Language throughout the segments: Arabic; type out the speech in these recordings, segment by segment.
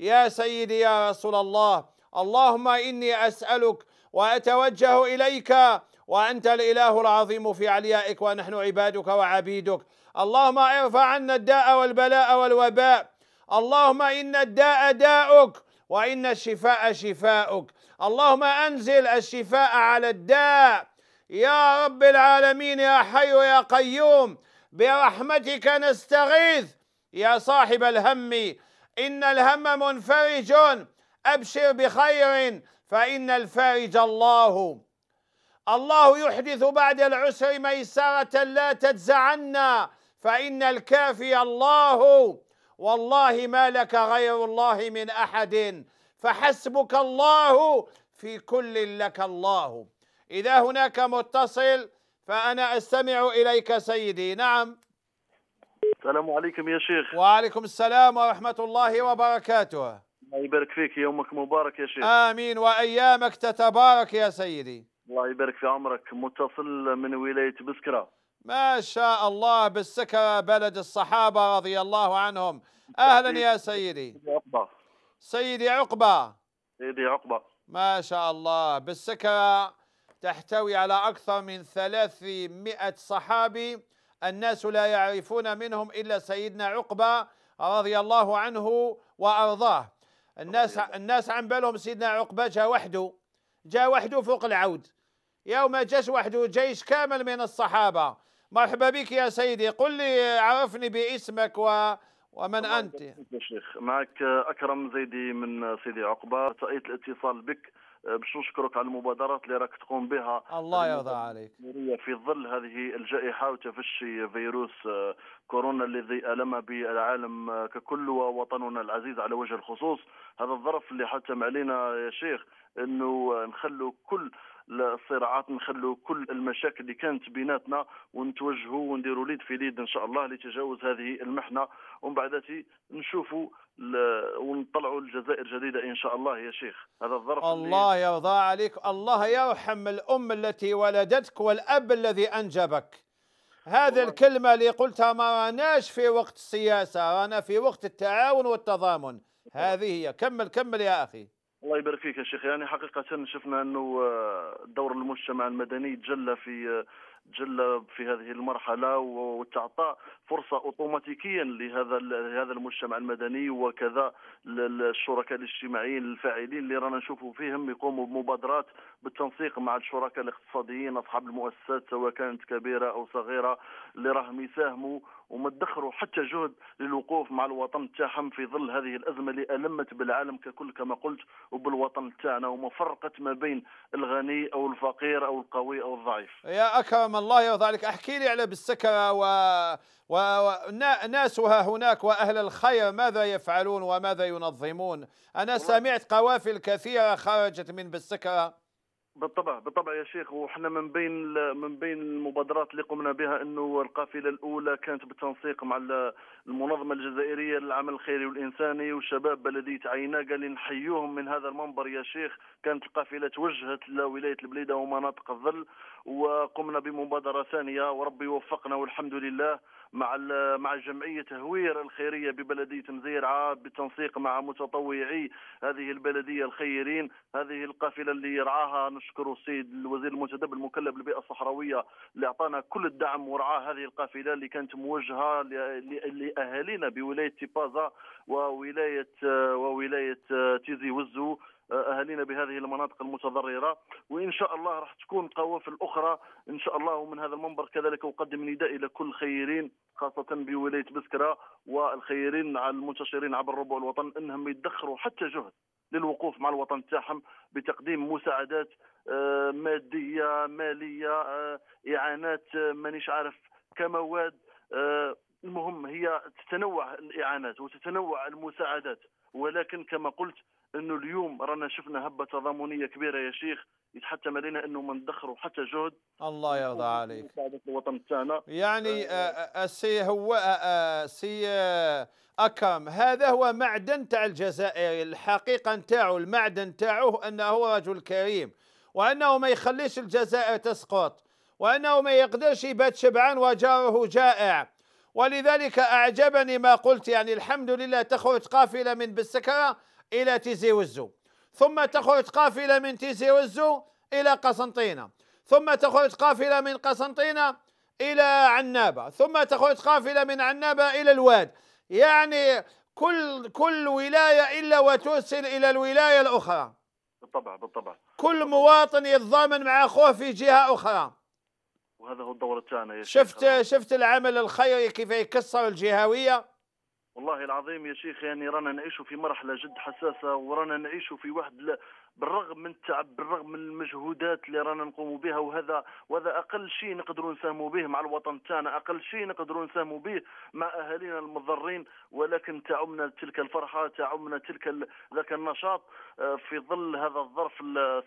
يا سيدي يا رسول الله اللهم إني أسألك وأتوجه إليك وأنت الإله العظيم في عليائك ونحن عبادك وعبيدك اللهم ارفع عنا الداء والبلاء والوباء اللهم إن الداء داؤك وإن الشفاء شفاؤك اللهم أنزل الشفاء على الداء يا رب العالمين يا حي يا قيوم برحمتك نستغيث يا صاحب الهم إن الهم منفرج أبشر بخير فإن الفارج الله الله يحدث بعد العسر ميسرة لا تجزعن فإن الكافي الله والله ما لك غير الله من أحد فحسبك الله في كل لك الله إذا هناك متصل فأنا أستمع إليك سيدي نعم السلام عليكم يا شيخ وعليكم السلام ورحمة الله وبركاته الله يبارك فيك يومك مبارك يا شيخ آمين وأيامك تتبارك يا سيدي الله يبارك في عمرك متصل من ولاية بسكرة ما شاء الله بالسكرة بلد الصحابة رضي الله عنهم أهلا يا سيدي عقبة سيدي عقبة سيدي عقبة ما شاء الله بالسكرة تحتوي على أكثر من 300 صحابي الناس لا يعرفون منهم إلا سيدنا عقبة رضي الله عنه وأرضاه الناس الناس عن بالهم سيدنا عقبة جاء وحده جاء وحده فوق العود يوم جاش وحده جيش كامل من الصحابة مرحبا بك يا سيدي قل لي عرفني باسمك و ومن أنت يا شيخ معك أكرم زيدي من سيدي عقبة رأيت الاتصال بك باش نشكرك على المبادرات اللي راك تقوم بها الله يرضى عليك في ظل هذه الجائحه وتفشي فيروس آه، كورونا الذي الم بالعالم آه، ككل ووطننا العزيز على وجه الخصوص هذا الظرف اللي حتم علينا يا شيخ انه نخلو كل الصراعات نخلو كل المشاكل اللي كانت بيناتنا ونتوجهوا ونديروا ليد في ليد ان شاء الله لتجاوز هذه المحنه ومن بعد نشوفوا ونطلعوا الجزائر جديدة إن شاء الله يا شيخ هذا الظرف الله يرضى عليك الله يرحم الأم التي ولدتك والأب الذي أنجبك هذه الكلمة اللي قلتها ما راناش في وقت السياسة رانا في وقت التعاون والتضامن هذه هي كمل كمل يا أخي الله يبارك فيك يا شيخ يعني حقيقة شفنا أنه آه، دور المجتمع المدني تجلى في آه، تجلى في هذه المرحلة وتعطى فرصة أوتوماتيكيا لهذا لهذا المجتمع المدني وكذا الشركاء الاجتماعيين الفاعلين اللي رانا نشوفوا فيهم يقوموا بمبادرات بالتنسيق مع الشركاء الاقتصاديين أصحاب المؤسسات سواء كانت كبيرة أو صغيرة اللي راهم يساهموا وما تدخروا حتى جهد للوقوف مع الوطن تاعهم في ظل هذه الازمه اللي المت بالعالم ككل كما قلت وبالوطن تاعنا وما فرقت ما بين الغني او الفقير او القوي او الضعيف. يا اكرم الله يرضى عليك احكي لي على بالسكره و... و... وناسها هناك واهل الخير ماذا يفعلون وماذا ينظمون؟ انا سمعت قوافل كثيره خرجت من بالسكره بالطبع بالطبع يا شيخ وحنا من بين من بين المبادرات اللي قمنا بها انه القافله الاولى كانت بالتنسيق مع المنظمه الجزائريه للعمل الخيري والانساني وشباب بلديه عيناقه اللي نحيوهم من هذا المنبر يا شيخ كانت القافله توجهت لولايه البليده ومناطق الظل وقمنا بمبادره ثانيه وربي وفقنا والحمد لله مع مع جمعيه تهوير الخيريه ببلديه مزيرعه بالتنسيق مع متطوعي هذه البلديه الخيرين هذه القافله اللي يرعاها نشكر السيد الوزير المتدبر المكلف بالبيئه الصحراويه اللي اعطانا كل الدعم ورعاه هذه القافله اللي كانت موجهه لاهالينا بولايه تيبازا وولايه وولايه تيزي وزو اهالينا بهذه المناطق المتضرره وان شاء الله راح تكون قوافل اخرى ان شاء الله ومن هذا المنبر كذلك اقدم نداء الى كل الخيرين خاصه بولايه بسكره والخيرين المنتشرين عبر ربوع الوطن انهم يدخروا حتى جهد للوقوف مع الوطن تاعهم بتقديم مساعدات آه، ماديه ماليه آه، اعانات آه، مانيش عارف كمواد المهم هي تتنوع الاعانات وتتنوع المساعدات ولكن كما قلت انه اليوم رانا شفنا هبه تضامنيه كبيره يا شيخ يتحتم علينا انه ما ندخروا حتى جهد الله يرضى عليك الوطن تاعنا يعني السي آه، آه، آه، هو سي اكرم هذا هو معدن تاع الجزائر الحقيقه نتاعو المعدن تاعه انه رجل كريم وانه ما يخليش الجزائر تسقط وانه ما يقدرش يبات شبعان وجاره جائع ولذلك اعجبني ما قلت يعني الحمد لله تخرج قافله من بالسكره إلى تيزي وزو ثم تخرج قافلة من تيزي وزو إلى قسنطينة ثم تخرج قافلة من قسنطينة إلى عنابة ثم تخرج قافلة من عنابة إلى الواد يعني كل كل ولاية إلا وترسل إلى الولاية الأخرى بالطبع بالطبع كل مواطن يتضامن مع أخوه في جهة أخرى وهذا هو الدور تاعنا شفت شفت العمل الخيري كيف يكسر الجهويه والله العظيم يا شيخ يعني رانا نعيشوا في مرحله جد حساسه ورانا نعيشوا في واحد بالرغم من التعب بالرغم من المجهودات اللي رانا نقوموا بها وهذا وهذا اقل شيء نقدروا نساهموا به مع الوطن تاعنا اقل شيء نقدروا نساهموا به مع اهالينا المضرين ولكن تعمنا تلك الفرحه تعمنا تلك ذاك النشاط آه، في ظل هذا الظرف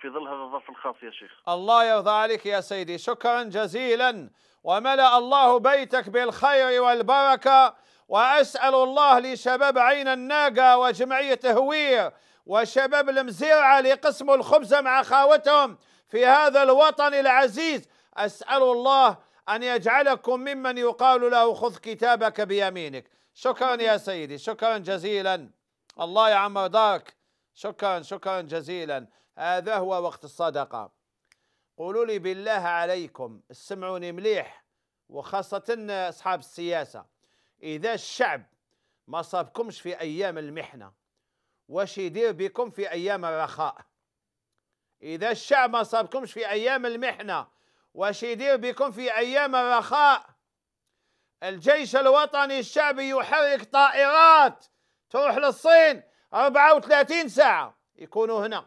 في ظل هذا الظرف الخاص يا شيخ الله يرضى عليك يا سيدي شكرا جزيلا وملأ الله بيتك بالخير والبركه وأسأل الله لشباب عين الناقة وجمعية هوية وشباب المزيرعة لقسم الخبز مع خاوتهم في هذا الوطن العزيز أسأل الله أن يجعلكم ممن يقال له خذ كتابك بيمينك شكرا يا سيدي شكرا جزيلا الله يعمر دارك شكرا شكرا جزيلا هذا هو وقت الصدقة قولوا لي بالله عليكم اسمعوني مليح وخاصة أصحاب السياسة إذا الشعب ما صابكمش في أيام المحنة واش يدير بكم في أيام الرخاء إذا الشعب ما صابكمش في أيام المحنة واش يدير بكم في أيام الرخاء الجيش الوطني الشعبي يحرك طائرات تروح للصين 34 ساعة يكونوا هنا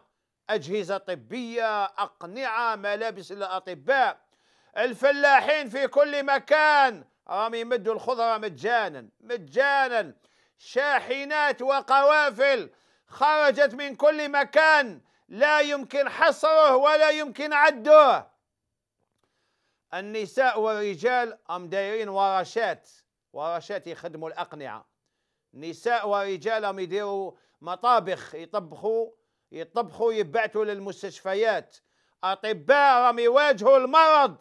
أجهزة طبية أقنعة ملابس للأطباء الفلاحين في كل مكان راهم يمدوا الخضره مجانا مجانا شاحنات وقوافل خرجت من كل مكان لا يمكن حصره ولا يمكن عده النساء والرجال هم دايرين ورشات ورشات يخدموا الاقنعه نساء ورجال هم يديروا مطابخ يطبخوا يطبخوا يبعثوا للمستشفيات اطباء راهم يواجهوا المرض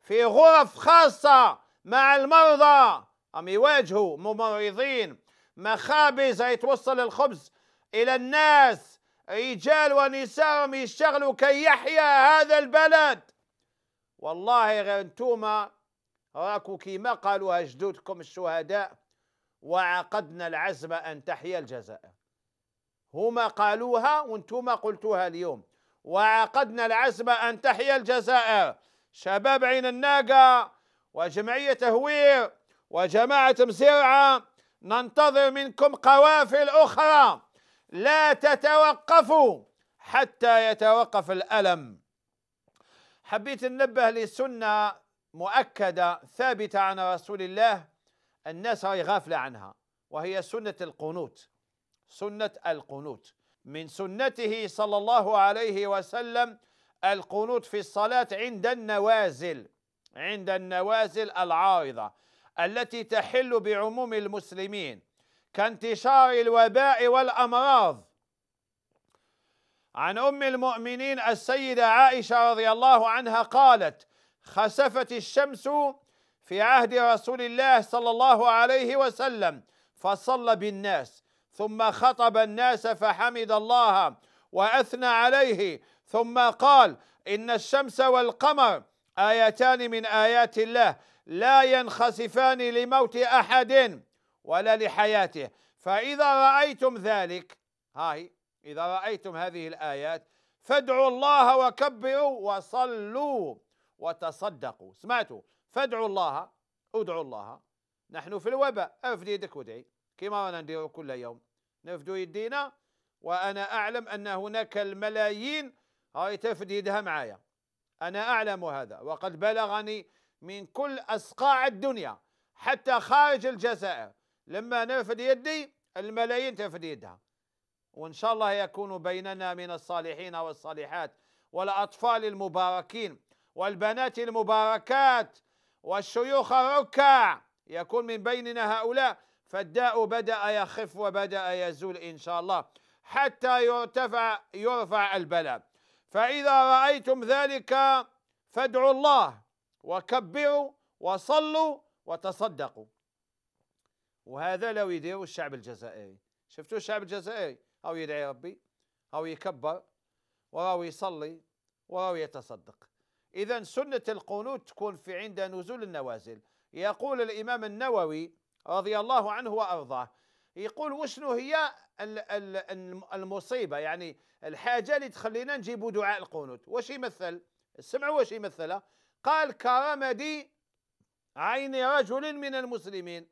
في غرف خاصه مع المرضى عم يواجهوا ممرضين مخابز يتوصل الخبز إلى الناس رجال ونساء يشتغلوا كي يحيا هذا البلد والله غير انتوما راكو كيما قالوها جدودكم الشهداء وعقدنا العزم أن تحيا الجزائر هما قالوها وانتوما قلتوها اليوم وعقدنا العزم أن تحيا الجزائر شباب عين الناقة وجمعية تهوير وجماعة مزرعة ننتظر منكم قوافل أخرى لا تتوقفوا حتى يتوقف الألم حبيت ننبه لسنة مؤكدة ثابتة عن رسول الله الناس هي غافلة عنها وهي سنة القنوت سنة القنوت من سنته صلى الله عليه وسلم القنوت في الصلاة عند النوازل عند النوازل العارضة التي تحل بعموم المسلمين كانتشار الوباء والأمراض عن أم المؤمنين السيدة عائشة رضي الله عنها قالت خسفت الشمس في عهد رسول الله صلى الله عليه وسلم فصلى بالناس ثم خطب الناس فحمد الله وأثنى عليه ثم قال إن الشمس والقمر آيتان من آيات الله لا ينخسفان لموت أحد ولا لحياته فإذا رأيتم ذلك هاي إذا رأيتم هذه الآيات فادعوا الله وكبروا وصلوا وتصدقوا سمعتوا فادعوا الله ادعوا الله نحن في الوباء افدي يدك ودعي كما رانا نديرو كل يوم نفدو يدينا وانا اعلم ان هناك الملايين هاي تفدي يدها معايا أنا أعلم هذا وقد بلغني من كل أصقاع الدنيا حتى خارج الجزائر لما نرفد يدي الملايين ترفد يدها وإن شاء الله يكون بيننا من الصالحين والصالحات والأطفال المباركين والبنات المباركات والشيوخ الركع يكون من بيننا هؤلاء فالداء بدأ يخف وبدأ يزول إن شاء الله حتى يرتفع يرفع البلد فإذا رأيتم ذلك فادعوا الله وكبروا وصلوا وتصدقوا وهذا لو يديروا الشعب الجزائري شفتوا الشعب الجزائري أو يدعي ربي أو يكبر وراو يصلي وراو يتصدق إذا سنة القنوت تكون في عند نزول النوازل يقول الإمام النووي رضي الله عنه وأرضاه يقول وشنو هي المصيبه يعني الحاجه اللي تخلينا نجيبوا دعاء القنوت واش يمثل سمعوا واش يمثلها قال كرمدي عين رجل من المسلمين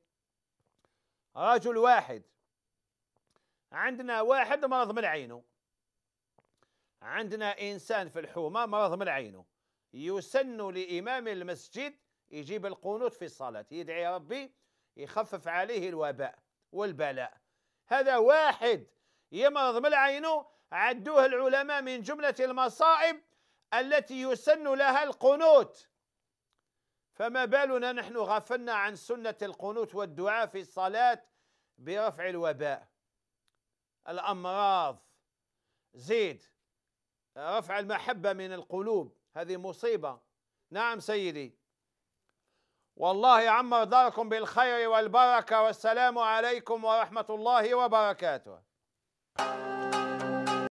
رجل واحد عندنا واحد مرض من عينه عندنا انسان في الحومه مرض من عينه يسن لامام المسجد يجيب القنوت في الصلاه يدعي ربي يخفف عليه الوباء والبلاء هذا واحد يمرض من عينه عدوه العلماء من جملة المصائب التي يسن لها القنوت فما بالنا نحن غفلنا عن سنة القنوت والدعاء في الصلاة برفع الوباء الأمراض زيد رفع المحبة من القلوب هذه مصيبة نعم سيدي والله عمر داركم بالخير والبركة والسلام عليكم ورحمة الله وبركاته